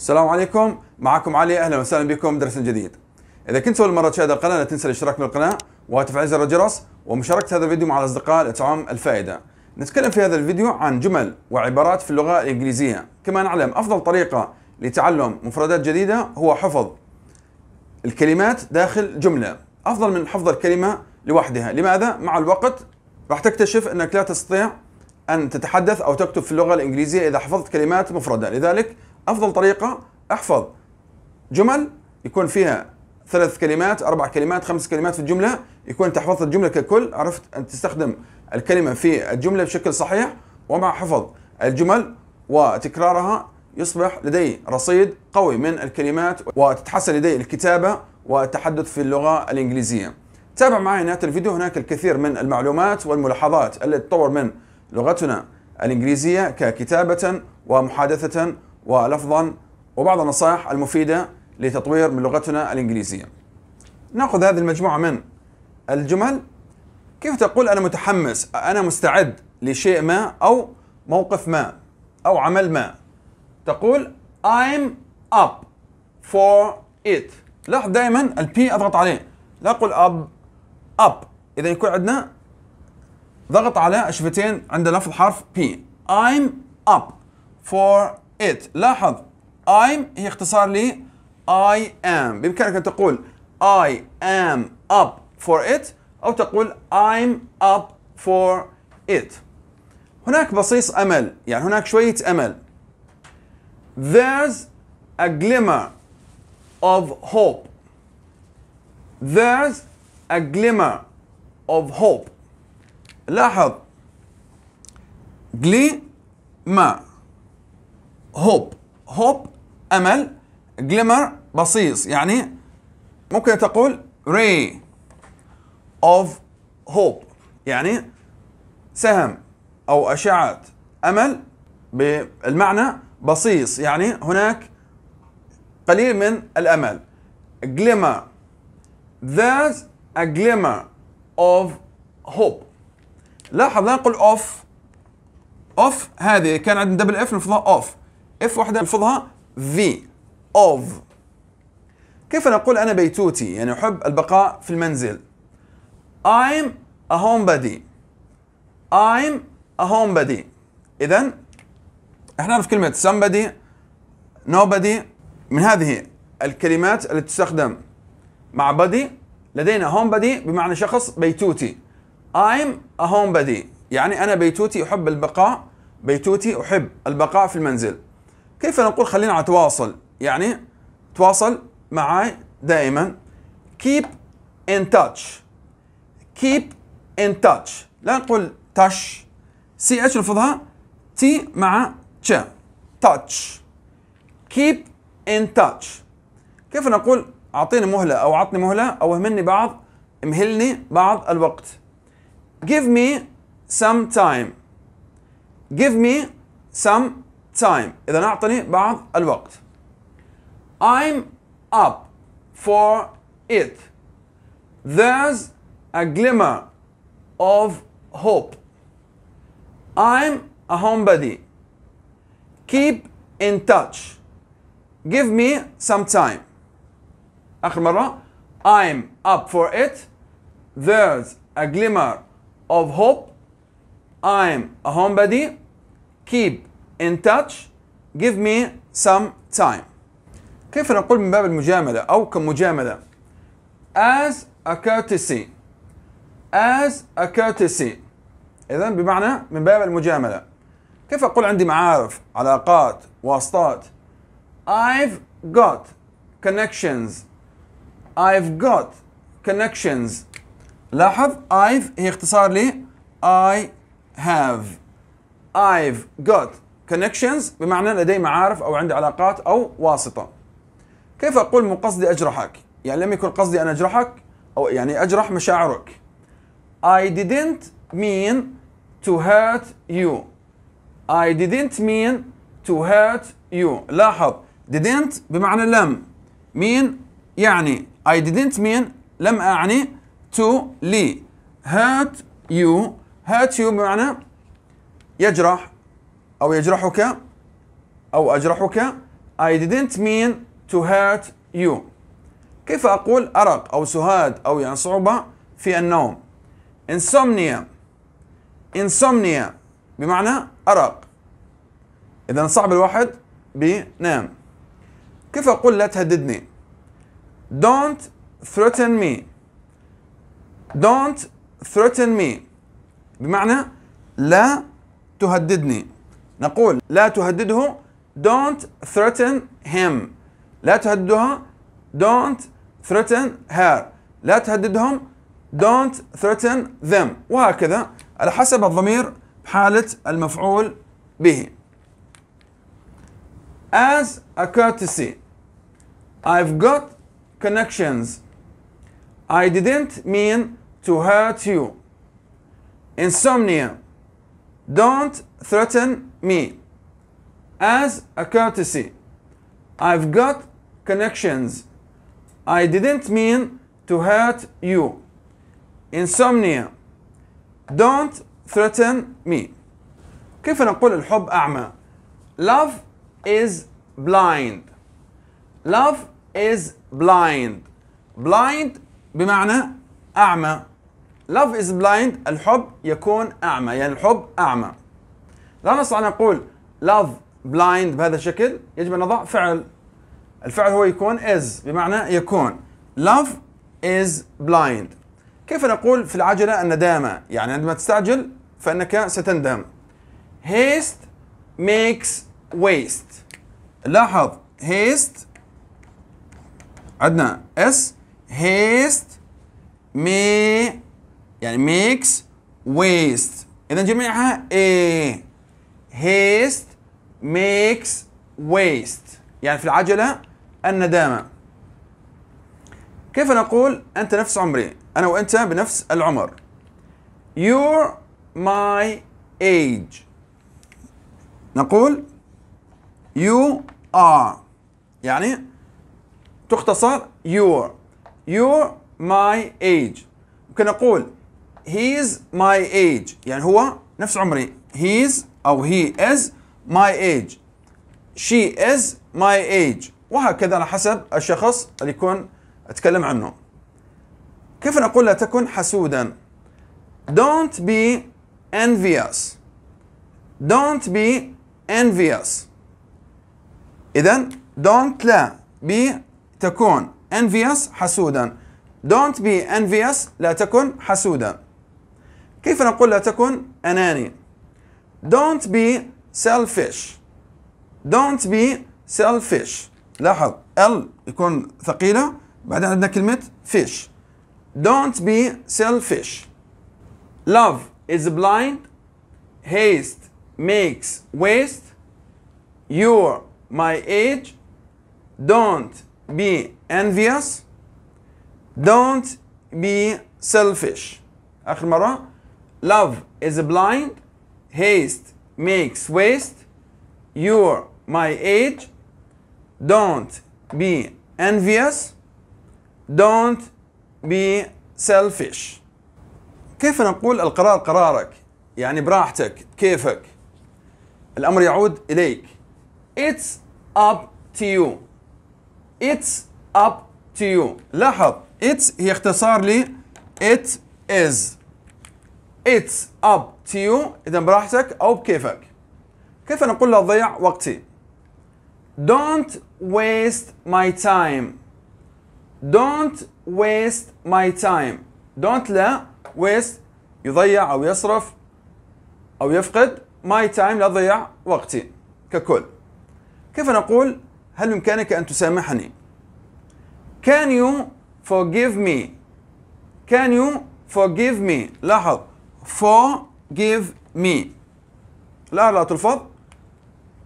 السلام عليكم معكم علي اهلا وسهلا بكم درس جديد اذا كنت اول مره تشاهد القناه لا تنسى الاشتراك بالقناه وتفعيل زر الجرس ومشاركه هذا الفيديو مع الاصدقاء لتعم الفائده نتكلم في هذا الفيديو عن جمل وعبارات في اللغه الانجليزيه كما نعلم افضل طريقه لتعلم مفردات جديده هو حفظ الكلمات داخل جمله افضل من حفظ الكلمه لوحدها لماذا مع الوقت راح تكتشف انك لا تستطيع ان تتحدث او تكتب في اللغه الانجليزيه اذا حفظت كلمات مفرده لذلك افضل طريقه احفظ جمل يكون فيها ثلاث كلمات اربع كلمات خمس كلمات في الجمله يكون انت حفظت الجمله ككل عرفت ان تستخدم الكلمه في الجمله بشكل صحيح ومع حفظ الجمل وتكرارها يصبح لدي رصيد قوي من الكلمات وتتحسن لدي الكتابه والتحدث في اللغه الانجليزيه. تابع معي نهايه الفيديو هناك الكثير من المعلومات والملاحظات التي تطور من لغتنا الانجليزيه ككتابه ومحادثه ولفظا وبعض النصائح المفيدة لتطوير من لغتنا الإنجليزية نأخذ هذه المجموعة من الجمل كيف تقول أنا متحمس أنا مستعد لشيء ما أو موقف ما أو عمل ما تقول I'm up for it لاحظ دائما البي أضغط عليه لا أقول up up إذا يكون عندنا ضغط على الشفتين عند لفظ حرف P I'm up for it لاحظ I'm هي اختصار لي I am بإمكانك أن تقول I am up for it أو تقول I'm up for it هناك بصيص أمل يعني هناك شوية أمل There's a glimmer of hope There's a glimmer of hope لاحظ glimmer هوب هوب امل جليمر بصيص يعني ممكن تقول ري اوف هوب يعني سهم او اشعه امل بالمعنى بصيص يعني هناك قليل من الامل glimmer there's a glimmer of hope لاحظ لا نقول اوف اوف هذه كان عندنا دبل اف نفضها اوف اف واحدة نلفظها في اوف كيف نقول أنا بيتوتي يعني أحب البقاء في المنزل I'm a homebody I'm a homebody إذا احنا نعرف كلمة somebody nobody من هذه الكلمات التي تستخدم مع body لدينا homebody بمعنى شخص بيتوتي I'm a homebody يعني أنا بيتوتي أحب البقاء بيتوتي أحب البقاء في المنزل كيف نقول خلينا على تواصل يعني تواصل معي دائما keep in touch keep in touch لا نقول touch سي اتش نفضها تي مع تش touch keep in touch كيف نقول اعطيني مهله او عطني مهله او اهملني بعض امهلني بعض الوقت give me some time give me some time إذا أعطني بعض الوقت I'm up for it There's a glimmer of hope I'm a homebody Keep in touch Give me some time آخر مرة I'm up for it There's a glimmer of hope I'm a homebody Keep in touch give me some time كيف نقول من باب المجاملة أو كمجاملة as a courtesy as a courtesy إذا بمعنى من باب المجاملة كيف أقول عندي معارف علاقات واسطات I've got connections I've got connections لاحظ I've هي اختصار لي I have I've got connections بمعنى لدي معارف أو عندي علاقات أو واسطة كيف أقول من قصدي أجرحك يعني لم يكن قصدي أن أجرحك أو يعني أجرح مشاعرك I didn't mean to hurt you I didn't mean to hurt you لاحظ didn't بمعنى لم mean يعني I didn't mean لم أعني to لي hurt you hurt you بمعنى يجرح أو يجرحك أو أجرحك I didn't mean to hurt you كيف أقول أرق أو سهاد أو يعني صعوبة في النوم insomnia insomnia بمعنى أرق إذا صعب الواحد بينام كيف أقول لا تهددني don't threaten me don't threaten me بمعنى لا تهددني نقول لا تهدده don't threaten him لا تهددها don't threaten her لا تهددهم don't threaten them وهكذا على حسب الضمير حالة المفعول به as a courtesy I've got connections I didn't mean to hurt you insomnia don't threaten me as a courtesy. I've got connections. I didn't mean to hurt you. Insomnia. Don't threaten me. كيف نقول الحب أعمى؟ Love is blind. Love is blind. Blind بمعنى أعمى. Love is blind. الحب يكون أعمى. يعني الحب أعمى. لا نستطيع ان نقول لاف بلايند بهذا الشكل يجب ان نضع فعل الفعل هو يكون is بمعنى يكون love is blind كيف نقول في العجلة الندامة يعني عندما تستعجل فإنك ستندم haste makes waste لاحظ haste عندنا s haste مي يعني makes waste إذا جميعها ايه هيست ميكس ويست يعني في العجلة الندامة كيف نقول أنت نفس عمري أنا وأنت بنفس العمر You're my age نقول You are يعني تختصر your You're my age ممكن نقول He's my age يعني هو نفس عمري He's أو he is my age she is my age وهكذا على حسب الشخص اللي يكون أتكلم عنه كيف نقول لا تكن حسودا don't be envious don't be envious إذا don't لا be تكون envious حسودا don't be envious لا تكن حسودا كيف نقول لا تكن أناني Don't be selfish. Don't be selfish. لاحظ L يكون ثقيلة بعدين عندنا كلمة fish. Don't be selfish. Love is blind. Haste makes waste. You're my age. Don't be envious. Don't be selfish. آخر مرة. Love is blind haste makes waste. You're my age. Don't be envious. Don't be selfish. كيف نقول القرار قرارك؟ يعني براحتك، كيفك. الأمر يعود إليك. It's up to you. It's up to you. لاحظ it's هي اختصار ل it is. It's up to you إذا براحتك أو بكيفك كيف نقول لا تضيع وقتي Don't waste my time Don't waste my time Don't لا waste يضيع أو يصرف أو يفقد my time لا تضيع وقتي ككل كيف نقول هل بإمكانك أن تسامحني Can you forgive me Can you forgive me لاحظ forgive me لا لا تلفظ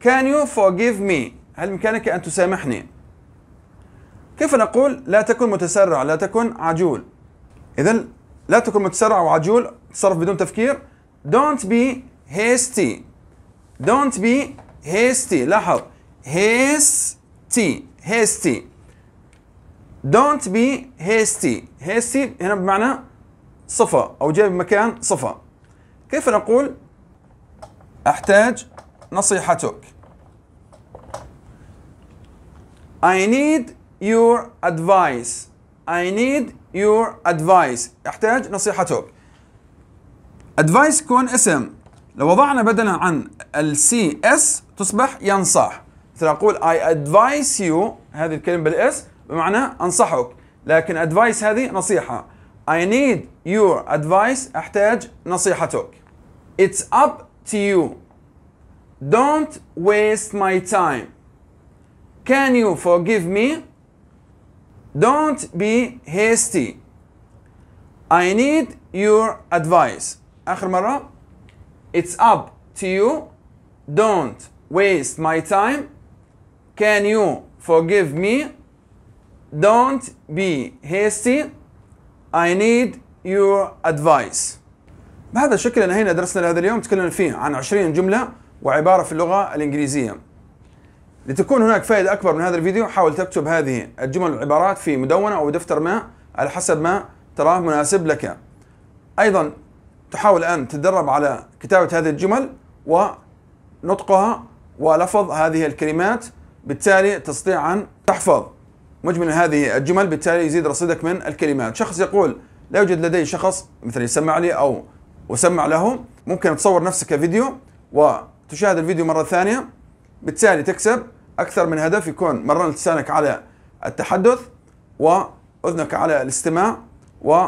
can you forgive me هل بإمكانك أن تسامحني كيف نقول لا تكن متسرع لا تكن عجول إذا لا تكن متسرع وعجول تصرف بدون تفكير don't be hasty don't be hasty لاحظ hasty hasty don't be hasty hasty هنا بمعنى صفة أو جاء بمكان صفة كيف نقول أحتاج نصيحتك I need your advice I need your advice أحتاج نصيحتك advice يكون اسم لو وضعنا بدلا عن السي اس تصبح ينصح مثل أقول I advise you هذه الكلمة بالإس بمعنى أنصحك لكن advice هذه نصيحة I need your advice أحتاج نصيحتك It's up to you Don't waste my time Can you forgive me? Don't be hasty I need your advice آخر مرة It's up to you Don't waste my time Can you forgive me? Don't be hasty I need your advice بهذا الشكل انهينا درسنا لهذا اليوم تكلمنا فيه عن 20 جملة وعبارة في اللغة الإنجليزية لتكون هناك فائدة أكبر من هذا الفيديو حاول تكتب هذه الجمل والعبارات في مدونة أو دفتر ما على حسب ما تراه مناسب لك أيضا تحاول أن تتدرب على كتابة هذه الجمل ونطقها ولفظ هذه الكلمات بالتالي تستطيع أن تحفظ مجمل هذه الجمل بالتالي يزيد رصيدك من الكلمات شخص يقول لا يوجد لدي شخص مثل يسمع لي أو أسمع له ممكن تصور نفسك فيديو وتشاهد الفيديو مرة ثانية بالتالي تكسب أكثر من هدف يكون مرن لسانك على التحدث وأذنك على الاستماع و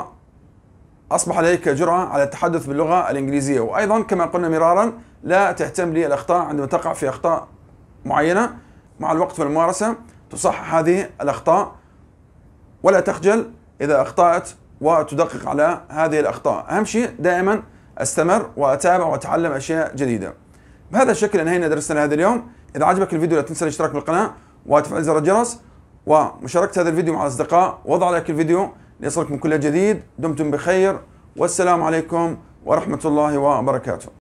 أصبح لديك جرأة على التحدث باللغة الإنجليزية وأيضا كما قلنا مرارا لا تهتم للأخطاء عندما تقع في أخطاء معينة مع الوقت والممارسة تصحح هذه الأخطاء ولا تخجل إذا أخطأت وتدقق على هذه الأخطاء أهم شيء دائما أستمر وأتابع وأتعلم أشياء جديدة بهذا الشكل انهينا درسنا هذا اليوم إذا عجبك الفيديو لا تنسى الاشتراك بالقناة وتفعيل زر الجرس ومشاركة هذا الفيديو مع الأصدقاء وضع لايك الفيديو ليصلكم كل جديد دمتم بخير والسلام عليكم ورحمة الله وبركاته